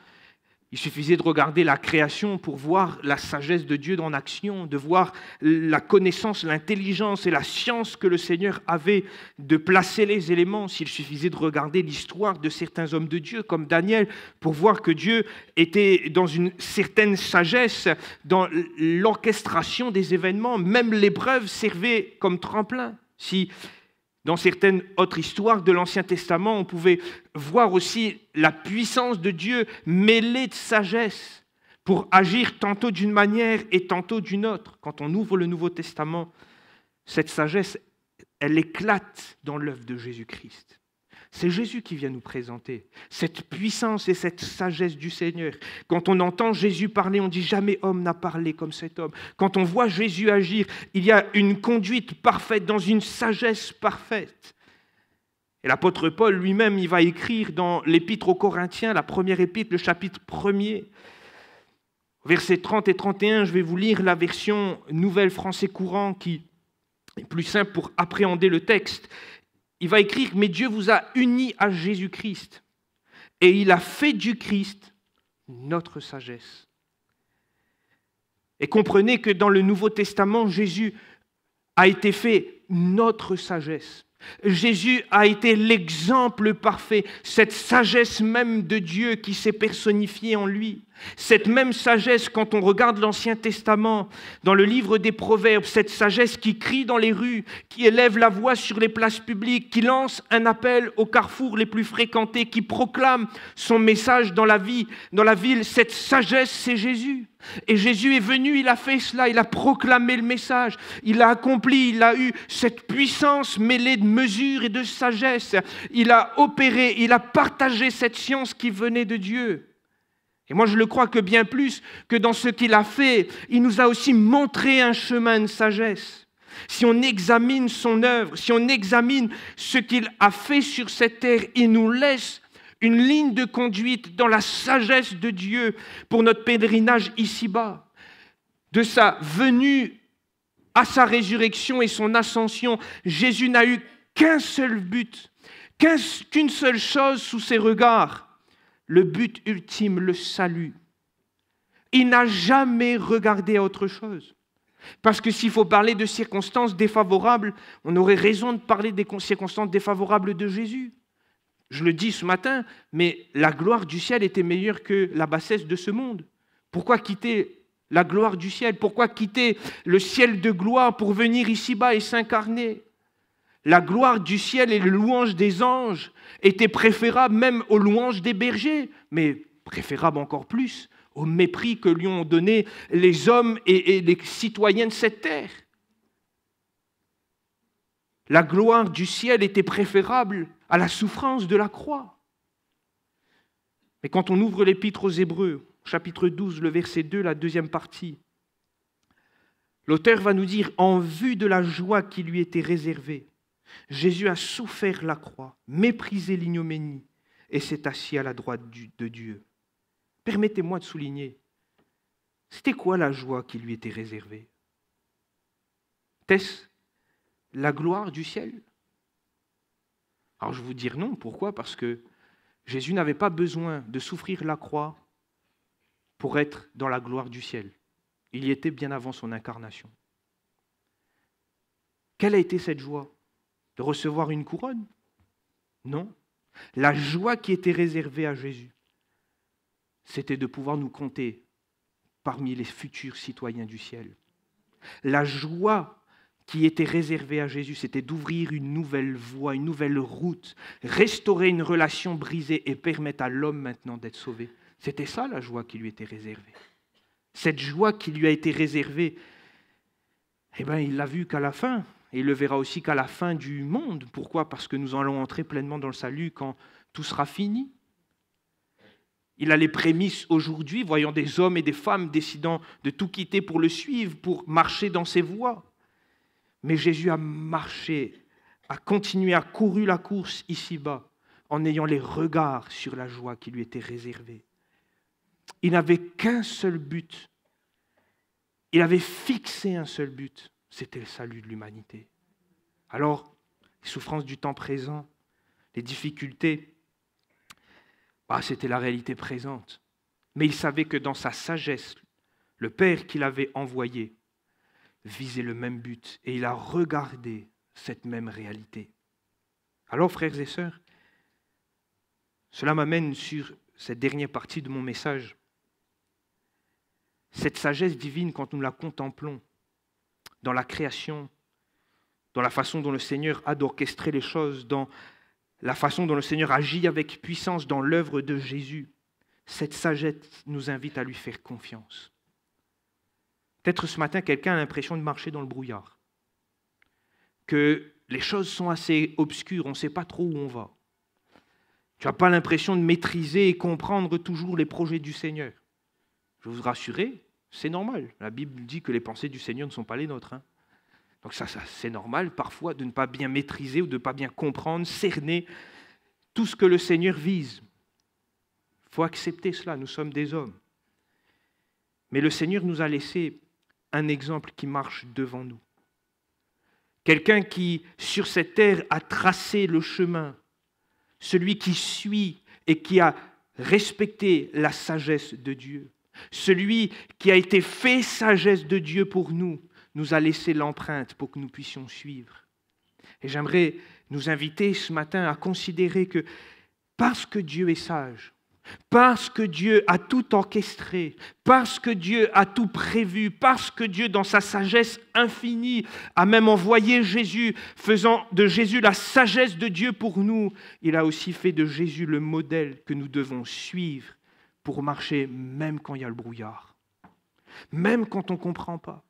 [SPEAKER 1] il suffisait de regarder la création pour voir la sagesse de Dieu en action, de voir la connaissance, l'intelligence et la science que le Seigneur avait de placer les éléments. S'il suffisait de regarder l'histoire de certains hommes de Dieu, comme Daniel, pour voir que Dieu était dans une certaine sagesse dans l'orchestration des événements, même l'épreuve servait comme tremplin. Si dans certaines autres histoires de l'Ancien Testament, on pouvait voir aussi la puissance de Dieu mêlée de sagesse pour agir tantôt d'une manière et tantôt d'une autre. Quand on ouvre le Nouveau Testament, cette sagesse, elle éclate dans l'œuvre de Jésus-Christ. C'est Jésus qui vient nous présenter cette puissance et cette sagesse du Seigneur. Quand on entend Jésus parler, on dit jamais homme n'a parlé comme cet homme. Quand on voit Jésus agir, il y a une conduite parfaite dans une sagesse parfaite. Et l'apôtre Paul lui-même, il va écrire dans l'épître aux Corinthiens, la première épître, le chapitre 1er, versets 30 et 31, je vais vous lire la version nouvelle français courant qui est plus simple pour appréhender le texte il va écrire, mais Dieu vous a unis à Jésus-Christ, et il a fait du Christ notre sagesse. Et comprenez que dans le Nouveau Testament, Jésus a été fait notre sagesse. Jésus a été l'exemple parfait, cette sagesse même de Dieu qui s'est personnifiée en lui. Cette même sagesse, quand on regarde l'Ancien Testament, dans le livre des Proverbes, cette sagesse qui crie dans les rues, qui élève la voix sur les places publiques, qui lance un appel aux carrefours les plus fréquentés, qui proclame son message dans la vie, dans la ville, cette sagesse, c'est Jésus. Et Jésus est venu, il a fait cela, il a proclamé le message, il a accompli, il a eu cette puissance mêlée de mesure et de sagesse, il a opéré, il a partagé cette science qui venait de Dieu. Et moi, je le crois que bien plus que dans ce qu'il a fait, il nous a aussi montré un chemin de sagesse. Si on examine son œuvre, si on examine ce qu'il a fait sur cette terre, il nous laisse une ligne de conduite dans la sagesse de Dieu pour notre pèlerinage ici-bas, de sa venue à sa résurrection et son ascension. Jésus n'a eu qu'un seul but, qu'une seule chose sous ses regards, le but ultime, le salut. Il n'a jamais regardé à autre chose. Parce que s'il faut parler de circonstances défavorables, on aurait raison de parler des circonstances défavorables de Jésus. Je le dis ce matin, mais la gloire du ciel était meilleure que la bassesse de ce monde. Pourquoi quitter la gloire du ciel Pourquoi quitter le ciel de gloire pour venir ici-bas et s'incarner la gloire du ciel et les louanges des anges étaient préférables même aux louanges des bergers, mais préférables encore plus au mépris que lui ont donné les hommes et, les citoyens de cette terre. La gloire du ciel était préférable à la souffrance de la croix. Mais quand on ouvre l'épître aux Hébreux, chapitre 12, le verset 2, la deuxième partie, l'auteur va nous dire, en vue de la joie qui lui était réservée, Jésus a souffert la croix, méprisé l'ignoménie et s'est assis à la droite de Dieu. Permettez-moi de souligner, c'était quoi la joie qui lui était réservée Était-ce la gloire du ciel Alors je vais vous dire non, pourquoi Parce que Jésus n'avait pas besoin de souffrir la croix pour être dans la gloire du ciel. Il y était bien avant son incarnation. Quelle a été cette joie de recevoir une couronne. Non. La joie qui était réservée à Jésus, c'était de pouvoir nous compter parmi les futurs citoyens du ciel. La joie qui était réservée à Jésus, c'était d'ouvrir une nouvelle voie, une nouvelle route, restaurer une relation brisée et permettre à l'homme maintenant d'être sauvé. C'était ça la joie qui lui était réservée. Cette joie qui lui a été réservée, eh bien, il l'a vu qu'à la fin, et il le verra aussi qu'à la fin du monde. Pourquoi Parce que nous allons entrer pleinement dans le salut quand tout sera fini. Il a les prémices aujourd'hui, voyant des hommes et des femmes décidant de tout quitter pour le suivre, pour marcher dans ses voies. Mais Jésus a marché, a continué, a couru la course ici-bas, en ayant les regards sur la joie qui lui était réservée. Il n'avait qu'un seul but. Il avait fixé un seul but. C'était le salut de l'humanité. Alors, les souffrances du temps présent, les difficultés, bah, c'était la réalité présente. Mais il savait que dans sa sagesse, le Père qu'il avait envoyé visait le même but et il a regardé cette même réalité. Alors, frères et sœurs, cela m'amène sur cette dernière partie de mon message. Cette sagesse divine, quand nous la contemplons, dans la création, dans la façon dont le Seigneur a d'orchestrer les choses, dans la façon dont le Seigneur agit avec puissance dans l'œuvre de Jésus. Cette sagesse nous invite à lui faire confiance. Peut-être ce matin, quelqu'un a l'impression de marcher dans le brouillard, que les choses sont assez obscures, on ne sait pas trop où on va. Tu n'as pas l'impression de maîtriser et comprendre toujours les projets du Seigneur. Je vous rassurer, c'est normal. La Bible dit que les pensées du Seigneur ne sont pas les nôtres. Hein. Donc ça, c'est normal parfois de ne pas bien maîtriser ou de ne pas bien comprendre, cerner tout ce que le Seigneur vise. Il faut accepter cela, nous sommes des hommes. Mais le Seigneur nous a laissé un exemple qui marche devant nous. Quelqu'un qui, sur cette terre, a tracé le chemin, celui qui suit et qui a respecté la sagesse de Dieu. Celui qui a été fait sagesse de Dieu pour nous nous a laissé l'empreinte pour que nous puissions suivre. Et j'aimerais nous inviter ce matin à considérer que parce que Dieu est sage, parce que Dieu a tout orchestré, parce que Dieu a tout prévu, parce que Dieu, dans sa sagesse infinie, a même envoyé Jésus, faisant de Jésus la sagesse de Dieu pour nous, il a aussi fait de Jésus le modèle que nous devons suivre pour marcher même quand il y a le brouillard, même quand on ne comprend pas.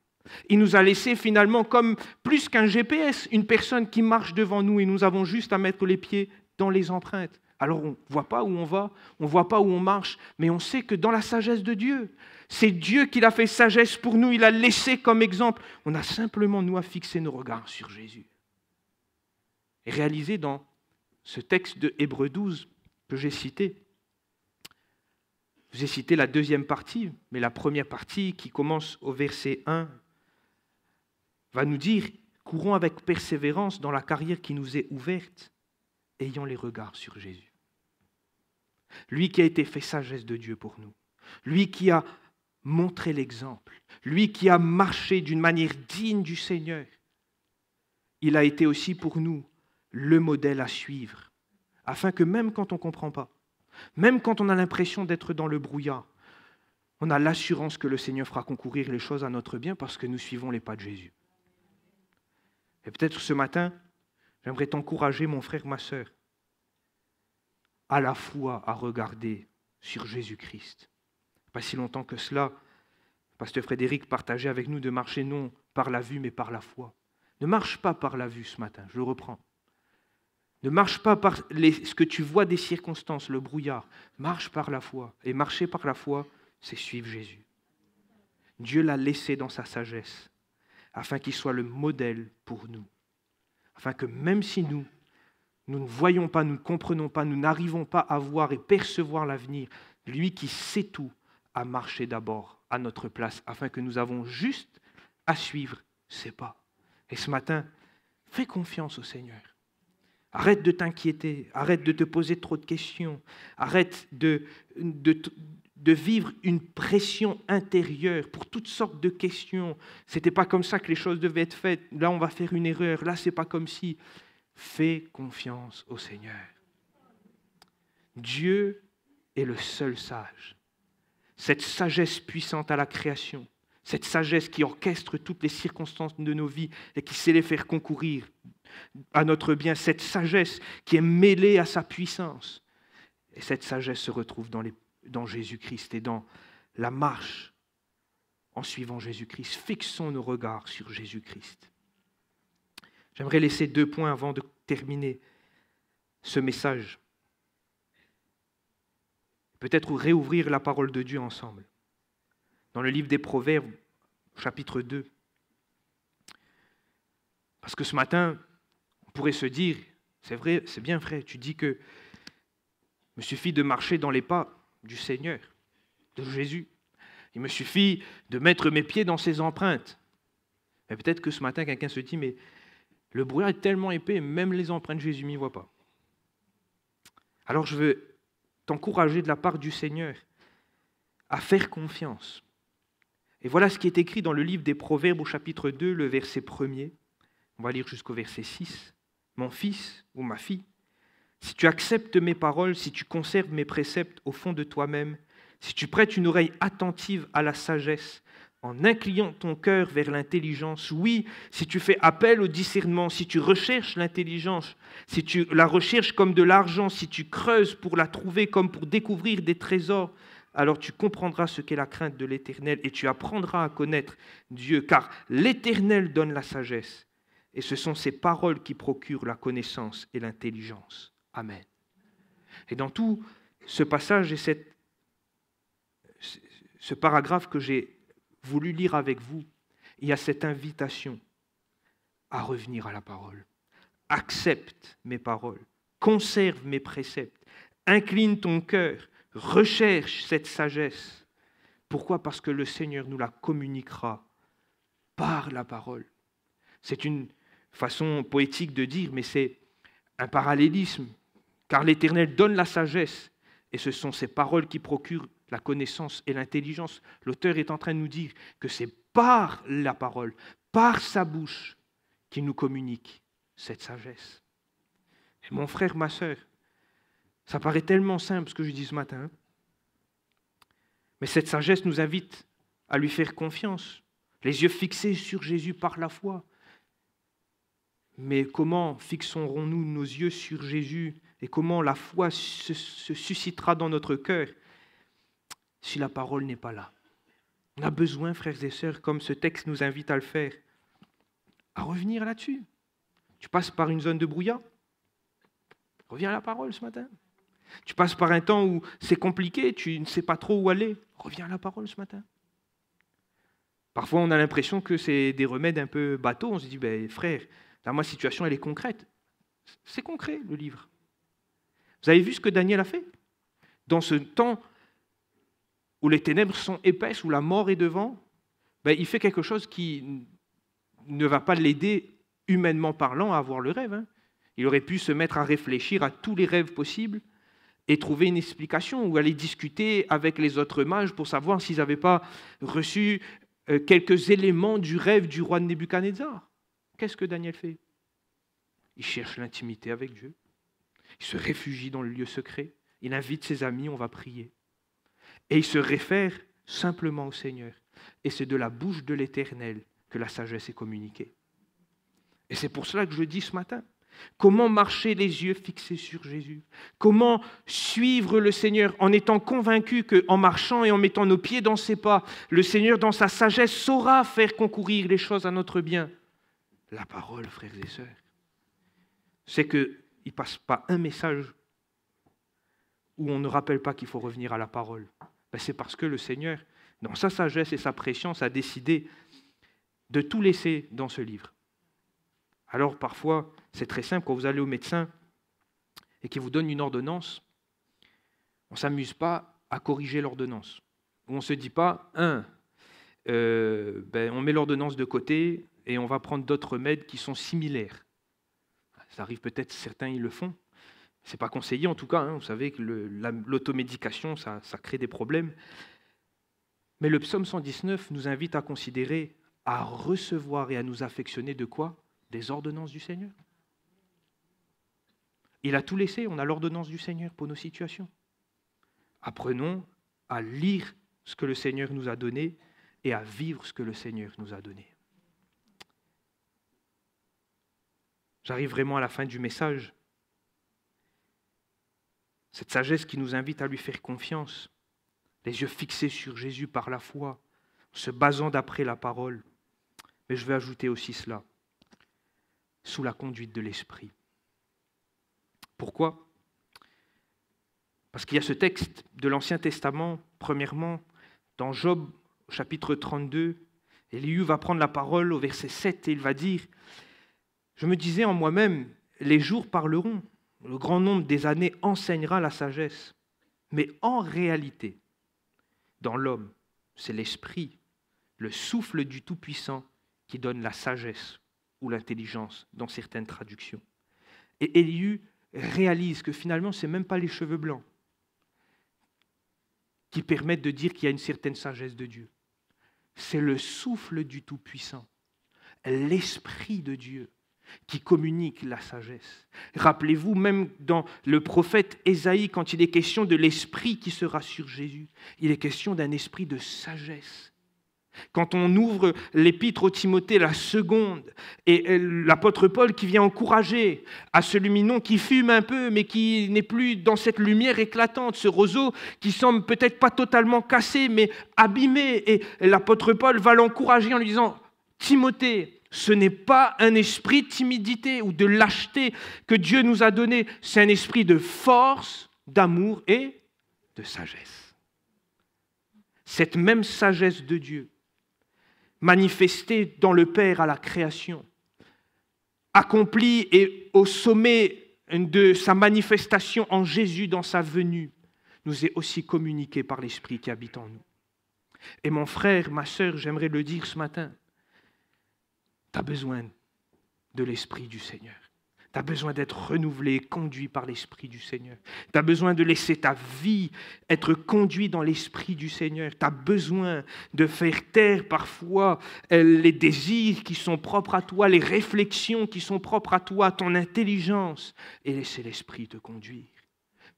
[SPEAKER 1] Il nous a laissé finalement comme plus qu'un GPS, une personne qui marche devant nous et nous avons juste à mettre les pieds dans les empreintes. Alors on ne voit pas où on va, on ne voit pas où on marche, mais on sait que dans la sagesse de Dieu, c'est Dieu qui l'a fait sagesse pour nous, il a laissé comme exemple. On a simplement, nous, à fixer nos regards sur Jésus. Réalisé dans ce texte de Hébreu 12 que j'ai cité, vous ai cité la deuxième partie, mais la première partie qui commence au verset 1 va nous dire, courons avec persévérance dans la carrière qui nous est ouverte, ayant les regards sur Jésus. Lui qui a été fait sagesse de Dieu pour nous, lui qui a montré l'exemple, lui qui a marché d'une manière digne du Seigneur, il a été aussi pour nous le modèle à suivre, afin que même quand on ne comprend pas, même quand on a l'impression d'être dans le brouillard, on a l'assurance que le Seigneur fera concourir les choses à notre bien parce que nous suivons les pas de Jésus. Et peut-être ce matin, j'aimerais t'encourager, mon frère, ma sœur, à la fois à regarder sur Jésus-Christ. Pas si longtemps que cela, Pasteur Frédéric partageait avec nous de marcher non par la vue mais par la foi. Ne marche pas par la vue ce matin, je le reprends. Ne marche pas par ce que tu vois des circonstances, le brouillard. Marche par la foi. Et marcher par la foi, c'est suivre Jésus. Dieu l'a laissé dans sa sagesse, afin qu'il soit le modèle pour nous. Afin que même si nous, nous ne voyons pas, nous ne comprenons pas, nous n'arrivons pas à voir et percevoir l'avenir, lui qui sait tout, a marché d'abord à notre place, afin que nous avons juste à suivre ses pas. Et ce matin, fais confiance au Seigneur. Arrête de t'inquiéter, arrête de te poser trop de questions, arrête de, de, vivre une pression intérieure pour toutes sortes de questions. Ce n'était pas comme ça que les choses devaient être faites. Là, on va faire une erreur. Là, c'est pas comme si. Fais confiance au Seigneur. Dieu est le seul sage. Cette sagesse puissante à la création, cette sagesse qui orchestre toutes les circonstances de nos vies et qui sait les faire concourir à notre bien, cette sagesse qui est mêlée à sa puissance. Et cette sagesse se retrouve dans, dans Jésus-Christ et dans la marche en suivant Jésus-Christ. Fixons nos regards sur Jésus-Christ. J'aimerais laisser deux points avant de terminer ce message. Peut-être réouvrir la parole de Dieu ensemble. Dans le livre des Proverbes, chapitre 2. Parce que ce matin, pourrait se dire, c'est vrai, c'est bien vrai, tu dis que il me suffit de marcher dans les pas du Seigneur, de Jésus. Il me suffit de mettre mes pieds dans ses empreintes. Mais peut-être que ce matin, quelqu'un se dit, mais le brouillard est tellement épais, même les empreintes de Jésus ne m'y voient pas. Alors je veux t'encourager de la part du Seigneur à faire confiance. Et voilà ce qui est écrit dans le livre des Proverbes au chapitre 2, le verset 1er. On va lire jusqu'au verset 6 mon fils ou ma fille, si tu acceptes mes paroles, si tu conserves mes préceptes au fond de toi-même, si tu prêtes une oreille attentive à la sagesse, en inclinant ton cœur vers l'intelligence, oui, si tu fais appel au discernement, si tu recherches l'intelligence, si tu la recherches comme de l'argent, si tu creuses pour la trouver comme pour découvrir des trésors, alors tu comprendras ce qu'est la crainte de l'Éternel et tu apprendras à connaître Dieu, car l'Éternel donne la sagesse et ce sont ces paroles qui procurent la connaissance et l'intelligence. Amen. Et dans tout ce passage et cette, ce paragraphe que j'ai voulu lire avec vous, il y a cette invitation à revenir à la parole. Accepte mes paroles, conserve mes préceptes, incline ton cœur, recherche cette sagesse. Pourquoi Parce que le Seigneur nous la communiquera par la parole. C'est une façon poétique de dire, mais c'est un parallélisme, car l'Éternel donne la sagesse, et ce sont ses paroles qui procurent la connaissance et l'intelligence. L'auteur est en train de nous dire que c'est par la parole, par sa bouche, qu'il nous communique cette sagesse. Et mon frère, ma sœur, ça paraît tellement simple ce que je dis ce matin, hein, mais cette sagesse nous invite à lui faire confiance, les yeux fixés sur Jésus par la foi, mais comment fixerons-nous nos yeux sur Jésus et comment la foi se, suscitera dans notre cœur si la parole n'est pas là On a besoin, frères et sœurs, comme ce texte nous invite à le faire, à revenir là-dessus. Tu passes par une zone de brouillard Reviens à la parole ce matin. Tu passes par un temps où c'est compliqué, tu ne sais pas trop où aller. Reviens à la parole ce matin. Parfois, on a l'impression que c'est des remèdes un peu bateaux. On se dit, ben, frère, la ma situation, elle est concrète. C'est concret, le livre. Vous avez vu ce que Daniel a fait Dans ce temps où les ténèbres sont épaisses, où la mort est devant, ben, il fait quelque chose qui ne va pas l'aider, humainement parlant, à avoir le rêve. Hein. Il aurait pu se mettre à réfléchir à tous les rêves possibles et trouver une explication ou aller discuter avec les autres mages pour savoir s'ils n'avaient pas reçu euh, quelques éléments du rêve du roi de Nebuchadnezzar. Qu'est-ce que Daniel fait Il cherche l'intimité avec Dieu. Il se réfugie dans le lieu secret. Il invite ses amis, on va prier. Et il se réfère simplement au Seigneur. Et c'est de la bouche de l'Éternel que la sagesse est communiquée. Et c'est pour cela que je dis ce matin, comment marcher les yeux fixés sur Jésus Comment suivre le Seigneur en étant convaincu qu'en marchant et en mettant nos pieds dans ses pas, le Seigneur, dans sa sagesse, saura faire concourir les choses à notre bien la parole, frères et sœurs, c'est qu'il ne passe pas un message où on ne rappelle pas qu'il faut revenir à la parole. Ben, c'est parce que le Seigneur, dans sa sagesse et sa préscience, a décidé de tout laisser dans ce livre. Alors parfois, c'est très simple, quand vous allez au médecin et qu'il vous donne une ordonnance, on ne s'amuse pas à corriger l'ordonnance. On ne se dit pas, un, hein, euh, ben, on met l'ordonnance de côté, et on va prendre d'autres remèdes qui sont similaires. Ça arrive peut-être, certains ils le font. Ce n'est pas conseillé en tout cas, hein. vous savez que l'automédication, ça, ça crée des problèmes. Mais le psaume 119 nous invite à considérer, à recevoir et à nous affectionner de quoi Des ordonnances du Seigneur. Il a tout laissé, on a l'ordonnance du Seigneur pour nos situations. Apprenons à lire ce que le Seigneur nous a donné et à vivre ce que le Seigneur nous a donné. J'arrive vraiment à la fin du message. Cette sagesse qui nous invite à lui faire confiance, les yeux fixés sur Jésus par la foi, se basant d'après la parole. Mais je vais ajouter aussi cela, sous la conduite de l'Esprit. Pourquoi Parce qu'il y a ce texte de l'Ancien Testament, premièrement, dans Job chapitre 32, Elihu va prendre la parole au verset 7 et il va dire je me disais en moi-même, les jours parleront, le grand nombre des années enseignera la sagesse. Mais en réalité, dans l'homme, c'est l'esprit, le souffle du Tout-Puissant qui donne la sagesse ou l'intelligence dans certaines traductions. Et Eliu réalise que finalement, ce n'est même pas les cheveux blancs qui permettent de dire qu'il y a une certaine sagesse de Dieu. C'est le souffle du Tout-Puissant, l'esprit de Dieu qui communique la sagesse. Rappelez-vous même dans le prophète Ésaïe, quand il est question de l'esprit qui sera sur Jésus, il est question d'un esprit de sagesse. Quand on ouvre l'épître au Timothée, la seconde, et l'apôtre Paul qui vient encourager à ce luminon qui fume un peu, mais qui n'est plus dans cette lumière éclatante, ce roseau qui semble peut-être pas totalement cassé, mais abîmé, et l'apôtre Paul va l'encourager en lui disant, Timothée, ce n'est pas un esprit de timidité ou de lâcheté que Dieu nous a donné, c'est un esprit de force, d'amour et de sagesse. Cette même sagesse de Dieu, manifestée dans le Père à la création, accomplie et au sommet de sa manifestation en Jésus dans sa venue, nous est aussi communiquée par l'Esprit qui habite en nous. Et mon frère, ma sœur, j'aimerais le dire ce matin, tu as besoin de l'Esprit du Seigneur. Tu as besoin d'être renouvelé, conduit par l'Esprit du Seigneur. Tu as besoin de laisser ta vie être conduite dans l'Esprit du Seigneur. Tu as besoin de faire taire parfois euh, les désirs qui sont propres à toi, les réflexions qui sont propres à toi, ton intelligence, et laisser l'Esprit te conduire.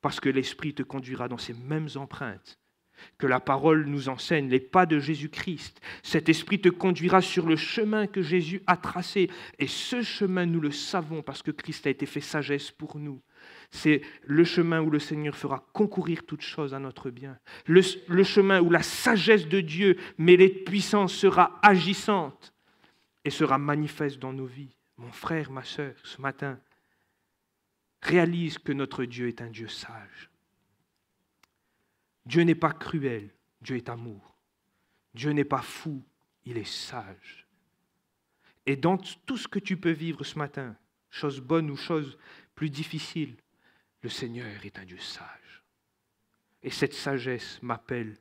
[SPEAKER 1] Parce que l'Esprit te conduira dans ces mêmes empreintes que la parole nous enseigne, les pas de Jésus-Christ. Cet esprit te conduira sur le chemin que Jésus a tracé. Et ce chemin, nous le savons parce que Christ a été fait sagesse pour nous. C'est le chemin où le Seigneur fera concourir toutes choses à notre bien. Le, chemin où la sagesse de Dieu mêlée de puissance sera agissante et sera manifeste dans nos vies. Mon frère, ma sœur, ce matin, réalise que notre Dieu est un Dieu sage. Dieu n'est pas cruel, Dieu est amour. Dieu n'est pas fou, il est sage. Et dans tout ce que tu peux vivre ce matin, chose bonne ou chose plus difficile, le Seigneur est un Dieu sage. Et cette sagesse m'appelle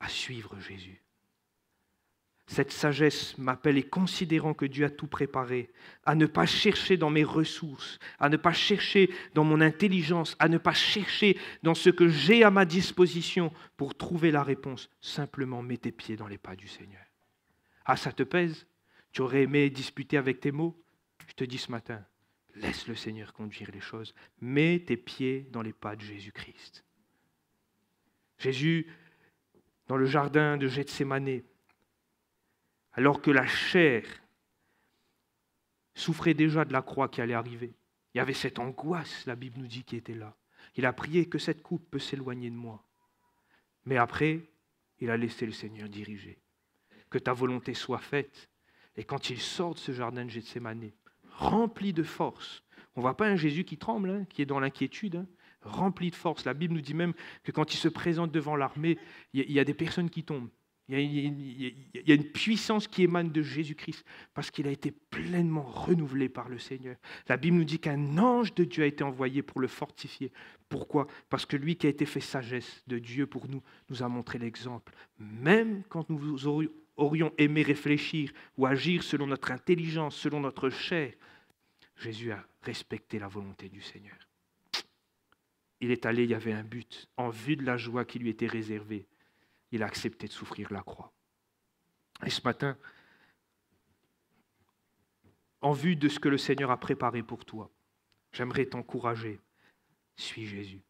[SPEAKER 1] à suivre Jésus. Cette sagesse m'appelle, et considérant que Dieu a tout préparé, à ne pas chercher dans mes ressources, à ne pas chercher dans mon intelligence, à ne pas chercher dans ce que j'ai à ma disposition pour trouver la réponse. Simplement mets tes pieds dans les pas du Seigneur. Ah, ça te pèse Tu aurais aimé disputer avec tes mots Je te dis ce matin, laisse le Seigneur conduire les choses. Mets tes pieds dans les pas de Jésus-Christ. Jésus, dans le jardin de Gethsemane, alors que la chair souffrait déjà de la croix qui allait arriver. Il y avait cette angoisse, la Bible nous dit, qui était là. Il a prié que cette coupe peut s'éloigner de moi. Mais après, il a laissé le Seigneur diriger. Que ta volonté soit faite. Et quand il sort de ce jardin de Gethsemane, rempli de force, on ne voit pas un Jésus qui tremble, hein, qui est dans l'inquiétude, hein, rempli de force. La Bible nous dit même que quand il se présente devant l'armée, il y a des personnes qui tombent. Il y, a une, puissance qui émane de Jésus-Christ parce qu'il a été pleinement renouvelé par le Seigneur. La Bible nous dit qu'un ange de Dieu a été envoyé pour le fortifier. Pourquoi Parce que lui qui a été fait sagesse de Dieu pour nous, nous a montré l'exemple. Même quand nous aurions aimé réfléchir ou agir selon notre intelligence, selon notre chair, Jésus a respecté la volonté du Seigneur. Il est allé, il y avait un but, en vue de la joie qui lui était réservée il a accepté de souffrir la croix. Et ce matin, en vue de ce que le Seigneur a préparé pour toi, j'aimerais t'encourager. Suis Jésus.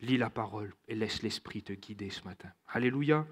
[SPEAKER 1] Lis la parole et laisse l'Esprit te guider ce matin. Alléluia.